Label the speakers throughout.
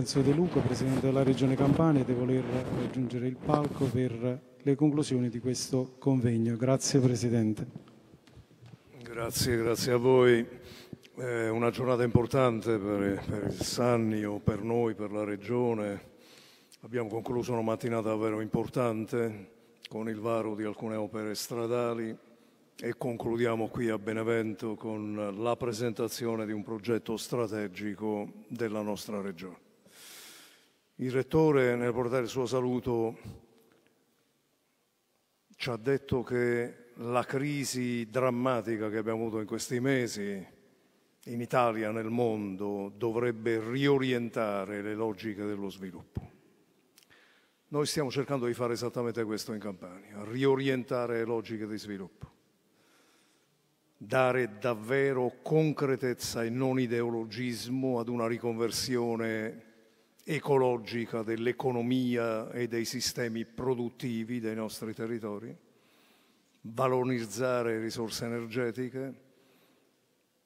Speaker 1: Vincenzo De Luca, Presidente della Regione Campania, di voler raggiungere il palco per le conclusioni di questo convegno. Grazie Presidente. Grazie, grazie a voi. È eh, una giornata importante per, per il Sannio, per noi, per la Regione. Abbiamo concluso una mattinata davvero importante con il varo di alcune opere stradali e concludiamo qui a Benevento con la presentazione di un progetto strategico della nostra Regione. Il rettore nel portare il suo saluto ci ha detto che la crisi drammatica che abbiamo avuto in questi mesi in Italia, nel mondo, dovrebbe riorientare le logiche dello sviluppo. Noi stiamo cercando di fare esattamente questo in Campania, riorientare le logiche di sviluppo, dare davvero concretezza e non ideologismo ad una riconversione ecologica dell'economia e dei sistemi produttivi dei nostri territori, valorizzare risorse energetiche,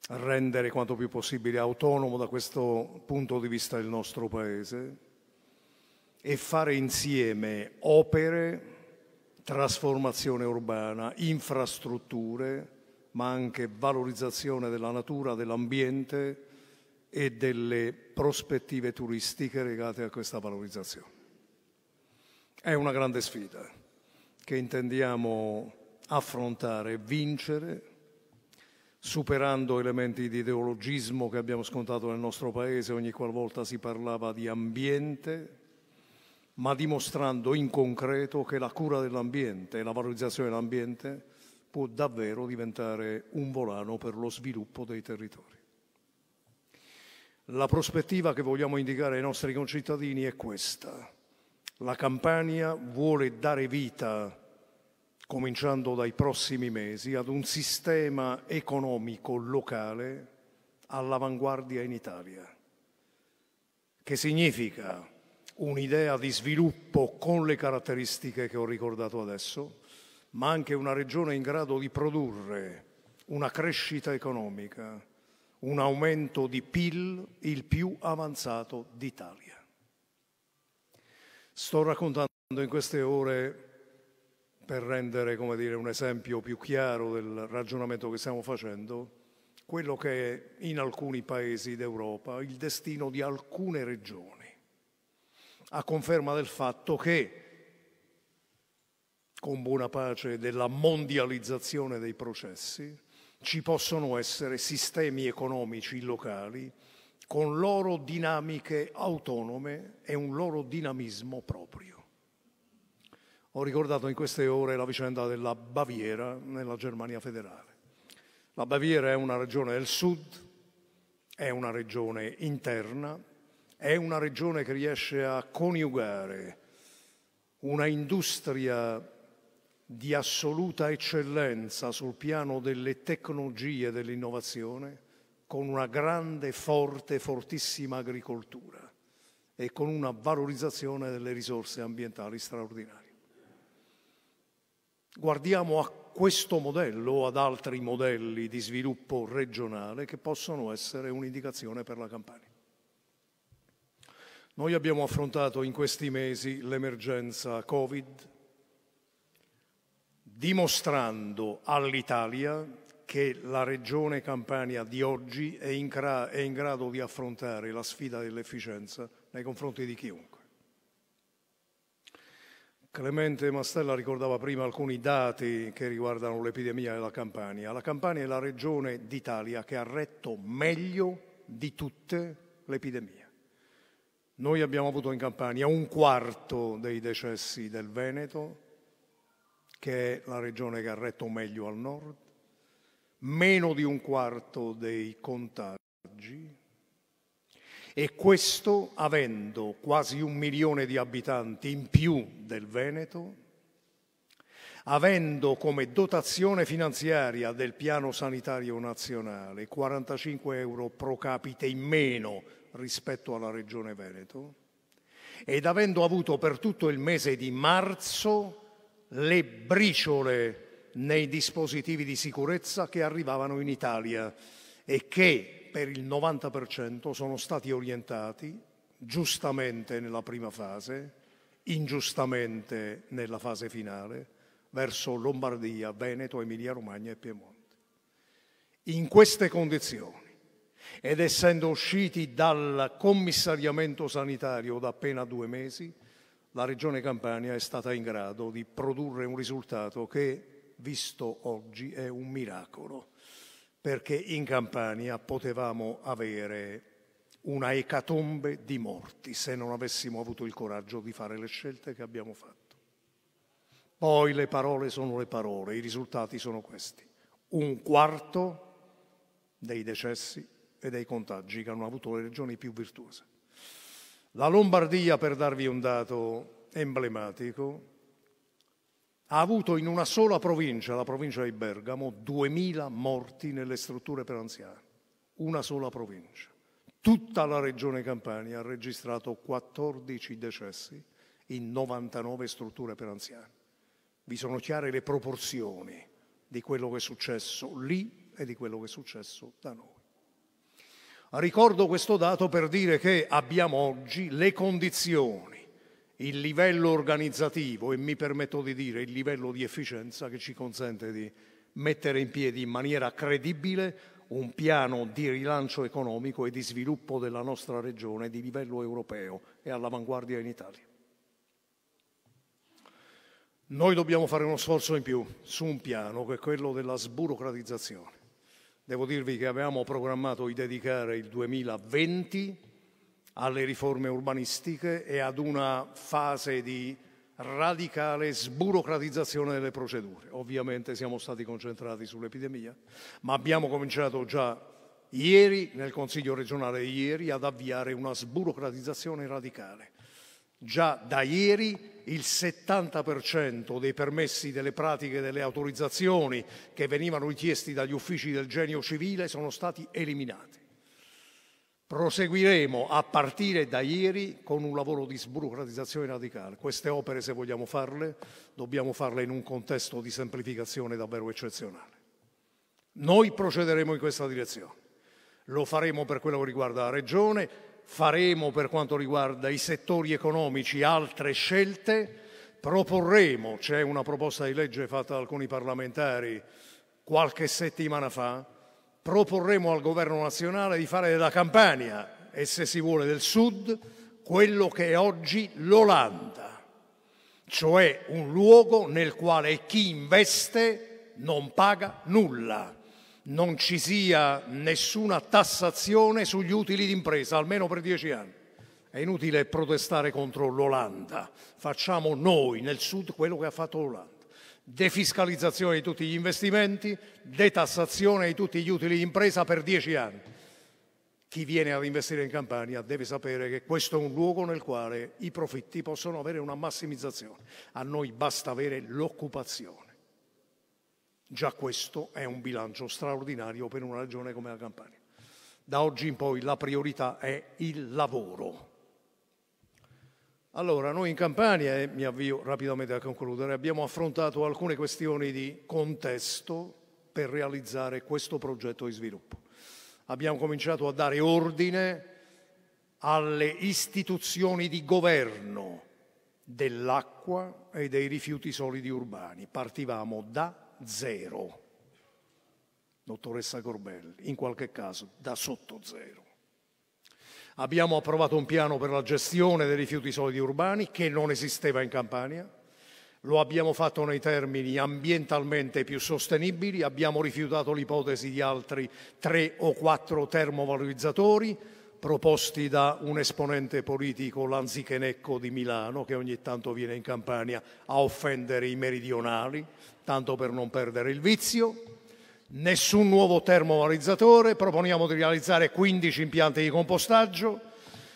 Speaker 1: rendere quanto più possibile autonomo da questo punto di vista il nostro Paese e fare insieme opere, trasformazione urbana, infrastrutture, ma anche valorizzazione della natura, dell'ambiente e delle prospettive turistiche legate a questa valorizzazione. È una grande sfida che intendiamo affrontare, e vincere, superando elementi di ideologismo che abbiamo scontato nel nostro Paese ogni qualvolta si parlava di ambiente, ma dimostrando in concreto che la cura dell'ambiente e la valorizzazione dell'ambiente può davvero diventare un volano per lo sviluppo dei territori. La prospettiva che vogliamo indicare ai nostri concittadini è questa. La Campania vuole dare vita, cominciando dai prossimi mesi, ad un sistema economico locale all'avanguardia in Italia, che significa un'idea di sviluppo con le caratteristiche che ho ricordato adesso, ma anche una regione in grado di produrre una crescita economica un aumento di PIL il più avanzato d'Italia. Sto raccontando in queste ore, per rendere dire, un esempio più chiaro del ragionamento che stiamo facendo, quello che è in alcuni paesi d'Europa il destino di alcune regioni, a conferma del fatto che, con buona pace della mondializzazione dei processi, ci possono essere sistemi economici locali con loro dinamiche autonome e un loro dinamismo proprio. Ho ricordato in queste ore la vicenda della Baviera nella Germania federale. La Baviera è una regione del sud, è una regione interna, è una regione che riesce a coniugare una industria di assoluta eccellenza sul piano delle tecnologie e dell'innovazione, con una grande, forte, fortissima agricoltura e con una valorizzazione delle risorse ambientali straordinarie. Guardiamo a questo modello o ad altri modelli di sviluppo regionale che possono essere un'indicazione per la Campania. Noi abbiamo affrontato in questi mesi l'emergenza Covid, dimostrando all'Italia che la regione Campania di oggi è in, è in, grado di affrontare la sfida dell'efficienza nei confronti di chiunque. Clemente Mastella ricordava prima alcuni dati che riguardano l'epidemia della Campania. La Campania è la regione d'Italia che ha retto meglio di tutte l'epidemia. Noi abbiamo avuto in Campania un quarto dei decessi del Veneto, che è la regione che ha retto meglio al nord, meno di un quarto dei contagi e questo avendo quasi un milione di abitanti in più del Veneto, avendo come dotazione finanziaria del piano sanitario nazionale 45 euro pro capite in meno rispetto alla regione Veneto ed avendo avuto per tutto il mese di marzo le briciole nei dispositivi di sicurezza che arrivavano in Italia e che per il 90% sono stati orientati giustamente nella prima fase, ingiustamente nella fase finale, verso Lombardia, Veneto, Emilia-Romagna e Piemonte. In queste condizioni, ed essendo usciti dal commissariamento sanitario da appena due mesi, la Regione Campania è stata in grado di produrre un risultato che, visto oggi, è un miracolo, perché in Campania potevamo avere una ecatombe di morti se non avessimo avuto il coraggio di fare le scelte che abbiamo fatto. Poi le parole sono le parole, i risultati sono questi. Un quarto dei decessi e dei contagi che hanno avuto le regioni più virtuose. La Lombardia, per darvi un dato emblematico, ha avuto in una sola provincia, la provincia di Bergamo, 2.000 morti nelle strutture per anziani. Una sola provincia. Tutta la regione Campania ha registrato 14 decessi in 99 strutture per anziani. Vi sono chiare le proporzioni di quello che è successo lì e di quello che è successo da noi. Ricordo questo dato per dire che abbiamo oggi le condizioni, il livello organizzativo e mi permetto di dire il livello di efficienza che ci consente di mettere in piedi in maniera credibile un piano di rilancio economico e di sviluppo della nostra regione di livello europeo e all'avanguardia in Italia. Noi dobbiamo fare uno sforzo in più su un piano che è quello della sburocratizzazione. Devo dirvi che avevamo programmato di dedicare il 2020 alle riforme urbanistiche e ad una fase di radicale sburocratizzazione delle procedure. Ovviamente siamo stati concentrati sull'epidemia, ma abbiamo cominciato già ieri, nel Consiglio regionale di ieri, ad avviare una sburocratizzazione radicale. Già da ieri il 70% dei permessi delle pratiche delle autorizzazioni che venivano richiesti dagli uffici del genio civile sono stati eliminati. Proseguiremo a partire da ieri con un lavoro di sburocratizzazione radicale. Queste opere, se vogliamo farle, dobbiamo farle in un contesto di semplificazione davvero eccezionale. Noi procederemo in questa direzione. Lo faremo per quello che riguarda la Regione, faremo per quanto riguarda i settori economici altre scelte, proporremo, c'è una proposta di legge fatta da alcuni parlamentari qualche settimana fa, proporremo al governo nazionale di fare della Campania e se si vuole del sud quello che è oggi l'Olanda, cioè un luogo nel quale chi investe non paga nulla non ci sia nessuna tassazione sugli utili d'impresa, almeno per dieci anni. È inutile protestare contro l'Olanda, facciamo noi nel sud quello che ha fatto l'Olanda. Defiscalizzazione di tutti gli investimenti, detassazione di tutti gli utili d'impresa per dieci anni. Chi viene ad investire in Campania deve sapere che questo è un luogo nel quale i profitti possono avere una massimizzazione. A noi basta avere l'occupazione. Già questo è un bilancio straordinario per una regione come la Campania. Da oggi in poi la priorità è il lavoro. Allora, noi in Campania, e mi avvio rapidamente a concludere, abbiamo affrontato alcune questioni di contesto per realizzare questo progetto di sviluppo. Abbiamo cominciato a dare ordine alle istituzioni di governo dell'acqua e dei rifiuti solidi urbani. Partivamo da zero, dottoressa Corbelli, in qualche caso da sotto zero. Abbiamo approvato un piano per la gestione dei rifiuti solidi urbani che non esisteva in Campania, lo abbiamo fatto nei termini ambientalmente più sostenibili, abbiamo rifiutato l'ipotesi di altri tre o quattro termovalorizzatori proposti da un esponente politico, l'anzichenecco di Milano, che ogni tanto viene in Campania a offendere i meridionali, tanto per non perdere il vizio, nessun nuovo termovalorizzatore, proponiamo di realizzare 15 impianti di compostaggio,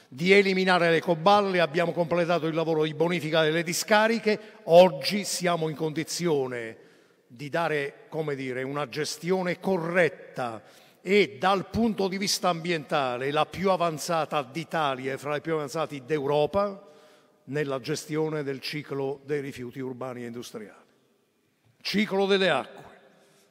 Speaker 1: di eliminare le coballe, abbiamo completato il lavoro di bonifica delle discariche, oggi siamo in condizione di dare dire, una gestione corretta e dal punto di vista ambientale la più avanzata d'Italia e fra le più avanzate d'Europa nella gestione del ciclo dei rifiuti urbani e industriali. Ciclo delle acque.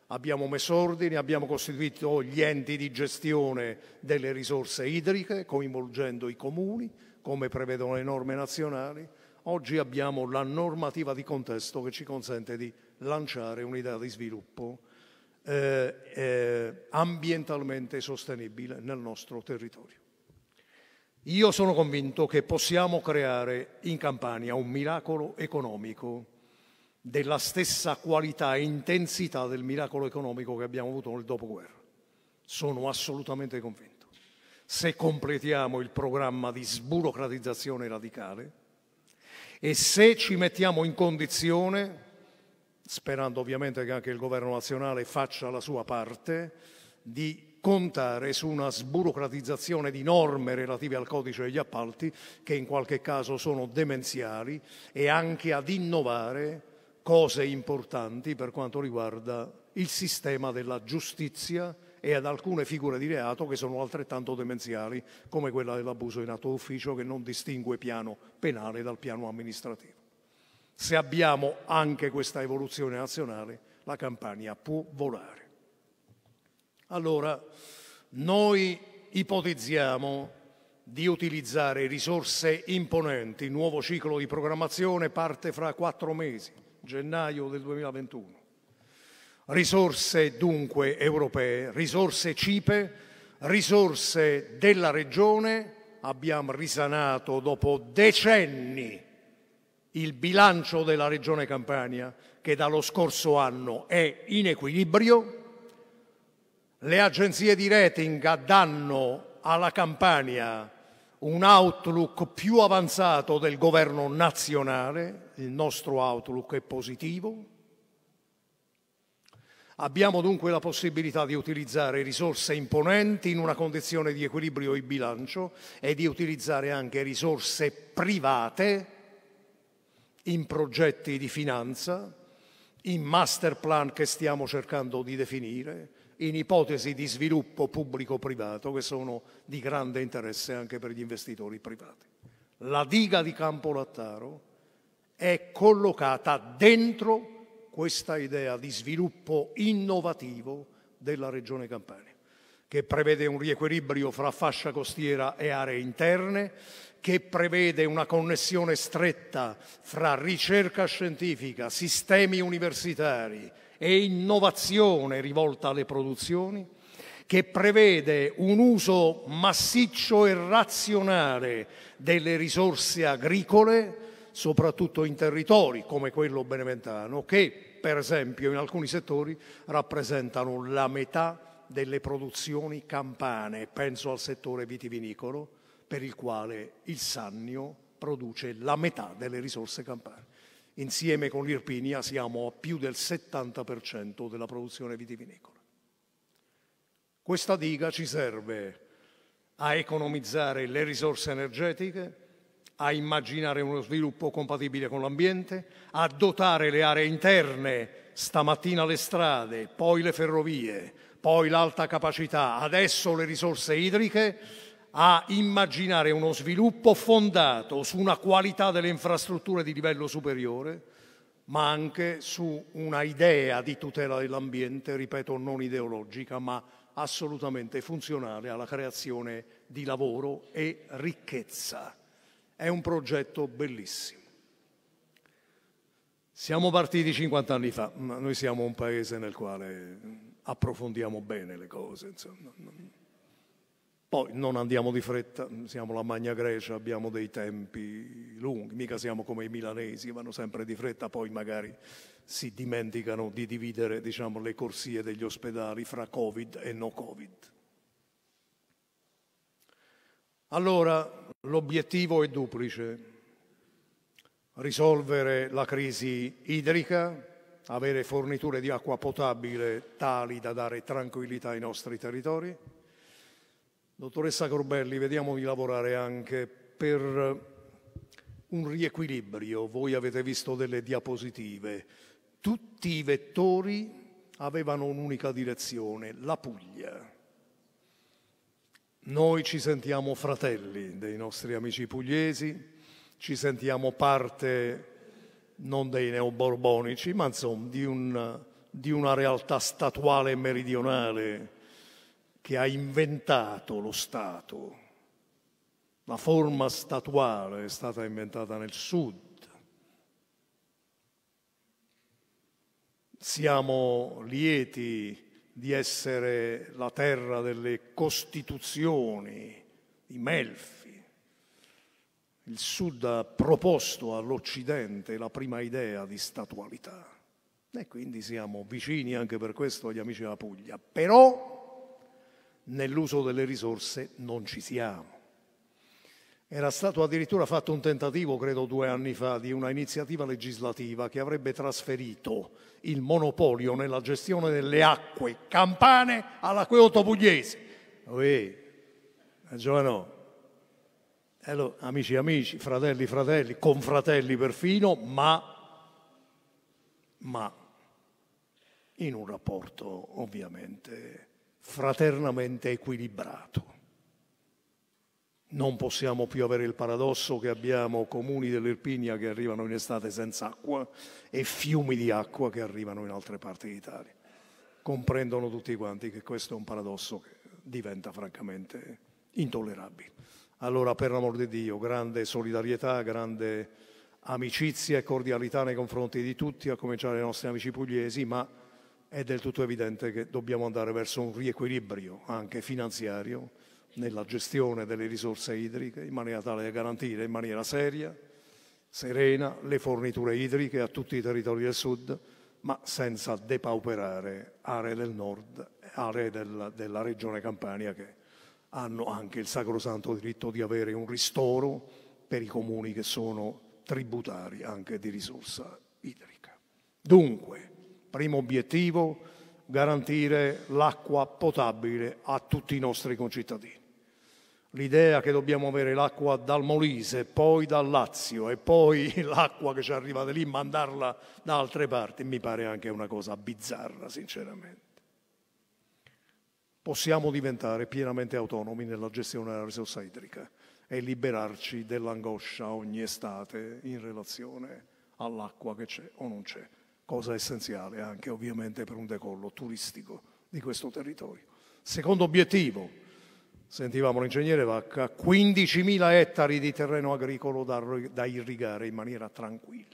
Speaker 1: Abbiamo messo ordine, abbiamo costituito gli enti di gestione delle risorse idriche, coinvolgendo i comuni, come prevedono le norme nazionali. Oggi abbiamo la normativa di contesto che ci consente di lanciare un'idea di sviluppo eh, eh, ambientalmente sostenibile nel nostro territorio. Io sono convinto che possiamo creare in Campania un miracolo economico della stessa qualità e intensità del miracolo economico che abbiamo avuto nel dopoguerra. Sono assolutamente convinto. Se completiamo il programma di sburocratizzazione radicale e se ci mettiamo in condizione, sperando ovviamente che anche il governo nazionale faccia la sua parte, di contare su una sburocratizzazione di norme relative al codice degli appalti che in qualche caso sono demenziali e anche ad innovare cose importanti per quanto riguarda il sistema della giustizia e ad alcune figure di reato che sono altrettanto demenziali, come quella dell'abuso in atto d'ufficio che non distingue piano penale dal piano amministrativo. Se abbiamo anche questa evoluzione nazionale, la Campania può volare. Allora, noi ipotizziamo di utilizzare risorse imponenti. Il nuovo ciclo di programmazione parte fra quattro mesi gennaio del 2021. Risorse dunque europee, risorse cipe, risorse della regione, abbiamo risanato dopo decenni il bilancio della regione Campania che dallo scorso anno è in equilibrio, le agenzie di rating danno alla Campania un outlook più avanzato del governo nazionale, il nostro outlook è positivo. Abbiamo dunque la possibilità di utilizzare risorse imponenti in una condizione di equilibrio di bilancio e di utilizzare anche risorse private in progetti di finanza, in master plan che stiamo cercando di definire, in ipotesi di sviluppo pubblico-privato che sono di grande interesse anche per gli investitori privati. La diga di Campo Lattaro è collocata dentro questa idea di sviluppo innovativo della Regione Campania, che prevede un riequilibrio fra fascia costiera e aree interne, che prevede una connessione stretta fra ricerca scientifica, sistemi universitari, e innovazione rivolta alle produzioni, che prevede un uso massiccio e razionale delle risorse agricole, soprattutto in territori come quello beneventano, che per esempio in alcuni settori rappresentano la metà delle produzioni campane, penso al settore vitivinicolo, per il quale il Sannio produce la metà delle risorse campane. Insieme con l'Irpinia siamo a più del 70% della produzione vitivinicola. Questa diga ci serve a economizzare le risorse energetiche, a immaginare uno sviluppo compatibile con l'ambiente, a dotare le aree interne, stamattina le strade, poi le ferrovie, poi l'alta capacità, adesso le risorse idriche a immaginare uno sviluppo fondato su una qualità delle infrastrutture di livello superiore, ma anche su una idea di tutela dell'ambiente, ripeto, non ideologica, ma assolutamente funzionale alla creazione di lavoro e ricchezza. È un progetto bellissimo. Siamo partiti 50 anni fa, ma noi siamo un paese nel quale approfondiamo bene le cose. Insomma. Poi non andiamo di fretta, siamo la Magna Grecia, abbiamo dei tempi lunghi, mica siamo come i milanesi, vanno sempre di fretta, poi magari si dimenticano di dividere diciamo, le corsie degli ospedali fra Covid e no Covid. Allora l'obiettivo è duplice, risolvere la crisi idrica, avere forniture di acqua potabile tali da dare tranquillità ai nostri territori, Dottoressa Corbelli, vediamo di lavorare anche per un riequilibrio. Voi avete visto delle diapositive. Tutti i vettori avevano un'unica direzione, la Puglia. Noi ci sentiamo fratelli dei nostri amici pugliesi, ci sentiamo parte non dei neoborbonici, ma insomma di, un, di una realtà statuale e meridionale che ha inventato lo Stato. La forma statuale è stata inventata nel Sud. Siamo lieti di essere la terra delle costituzioni di Melfi. Il Sud ha proposto all'Occidente la prima idea di statualità e quindi siamo vicini anche per questo agli amici della Puglia. Però nell'uso delle risorse non ci siamo. Era stato addirittura fatto un tentativo, credo due anni fa, di una iniziativa legislativa che avrebbe trasferito il monopolio nella gestione delle acque campane all'acquedotto pugliese. Ui, eh, Giovano, allora, amici amici, fratelli fratelli, confratelli perfino, ma, ma in un rapporto ovviamente fraternamente equilibrato. Non possiamo più avere il paradosso che abbiamo comuni dell'Irpinia che arrivano in estate senza acqua e fiumi di acqua che arrivano in altre parti d'Italia. Comprendono tutti quanti che questo è un paradosso che diventa francamente intollerabile. Allora, per l'amor di Dio, grande solidarietà, grande amicizia e cordialità nei confronti di tutti, a cominciare dai nostri amici pugliesi, ma è del tutto evidente che dobbiamo andare verso un riequilibrio anche finanziario nella gestione delle risorse idriche in maniera tale da garantire in maniera seria, serena le forniture idriche a tutti i territori del sud, ma senza depauperare aree del nord, aree del, della regione Campania che hanno anche il sacrosanto diritto di avere un ristoro per i comuni che sono tributari anche di risorsa idrica. Dunque, Primo obiettivo, garantire l'acqua potabile a tutti i nostri concittadini. L'idea che dobbiamo avere l'acqua dal Molise, poi dal Lazio e poi l'acqua che ci arriva da lì mandarla da altre parti mi pare anche una cosa bizzarra, sinceramente possiamo diventare pienamente autonomi nella gestione della risorsa idrica e liberarci dell'angoscia ogni estate in relazione all'acqua che c'è o non c'è cosa essenziale anche ovviamente per un decollo turistico di questo territorio. Secondo obiettivo, sentivamo l'ingegnere Vacca, 15.000 ettari di terreno agricolo da, da irrigare in maniera tranquilla.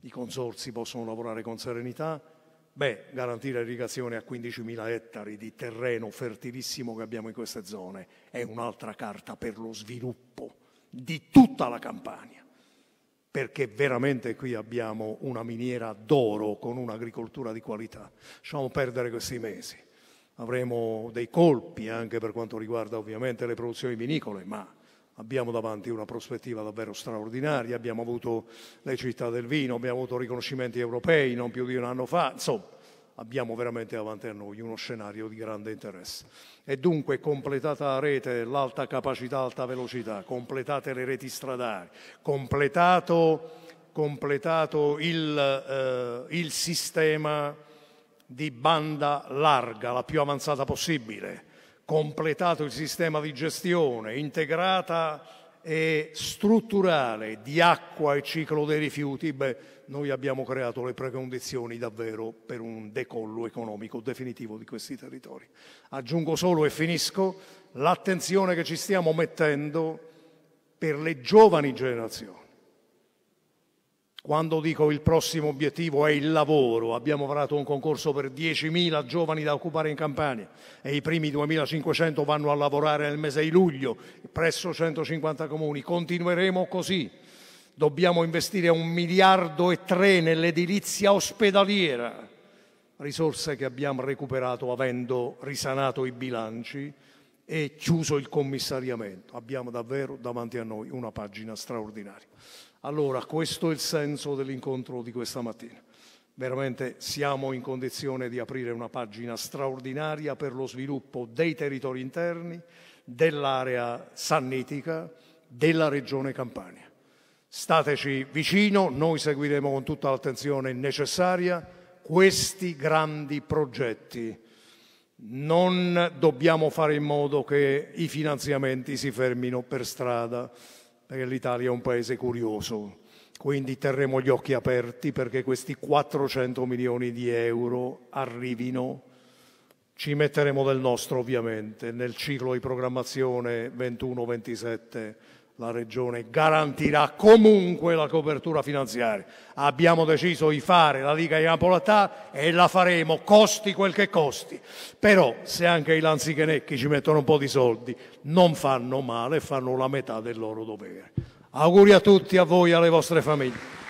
Speaker 1: I consorsi possono lavorare con serenità, Beh, garantire irrigazione a 15.000 ettari di terreno fertilissimo che abbiamo in queste zone è un'altra carta per lo sviluppo di tutta la Campania perché veramente qui abbiamo una miniera d'oro con un'agricoltura di qualità. Lasciamo perdere questi mesi. Avremo dei colpi anche per quanto riguarda ovviamente le produzioni vinicole, ma abbiamo davanti una prospettiva davvero straordinaria, abbiamo avuto le città del vino, abbiamo avuto riconoscimenti europei non più di un anno fa, insomma abbiamo veramente davanti a noi uno scenario di grande interesse. E dunque completata la rete dell'alta capacità, alta velocità, completate le reti stradali, completato, completato il, eh, il sistema di banda larga, la più avanzata possibile, completato il sistema di gestione, integrata e strutturale di acqua e ciclo dei rifiuti, beh, noi abbiamo creato le precondizioni davvero per un decollo economico definitivo di questi territori. Aggiungo solo e finisco l'attenzione che ci stiamo mettendo per le giovani generazioni. Quando dico il prossimo obiettivo è il lavoro, abbiamo varato un concorso per 10.000 giovani da occupare in Campania e i primi 2.500 vanno a lavorare nel mese di luglio presso 150 comuni. Continueremo così dobbiamo investire un miliardo e tre nell'edilizia ospedaliera, risorse che abbiamo recuperato avendo risanato i bilanci e chiuso il commissariamento. Abbiamo davvero davanti a noi una pagina straordinaria. Allora, questo è il senso dell'incontro di questa mattina. Veramente siamo in condizione di aprire una pagina straordinaria per lo sviluppo dei territori interni, dell'area sannitica, della regione Campania. Stateci vicino, noi seguiremo con tutta l'attenzione necessaria questi grandi progetti. Non dobbiamo fare in modo che i finanziamenti si fermino per strada, perché l'Italia è un paese curioso. Quindi terremo gli occhi aperti perché questi 400 milioni di euro arrivino. Ci metteremo del nostro ovviamente nel ciclo di programmazione 21-27 la Regione garantirà comunque la copertura finanziaria. Abbiamo deciso di fare la Liga di Napoletà e la faremo, costi quel che costi. Però se anche i lanzichenecchi ci mettono un po' di soldi, non fanno male, fanno la metà del loro dovere. Auguri a tutti, a voi e alle vostre famiglie.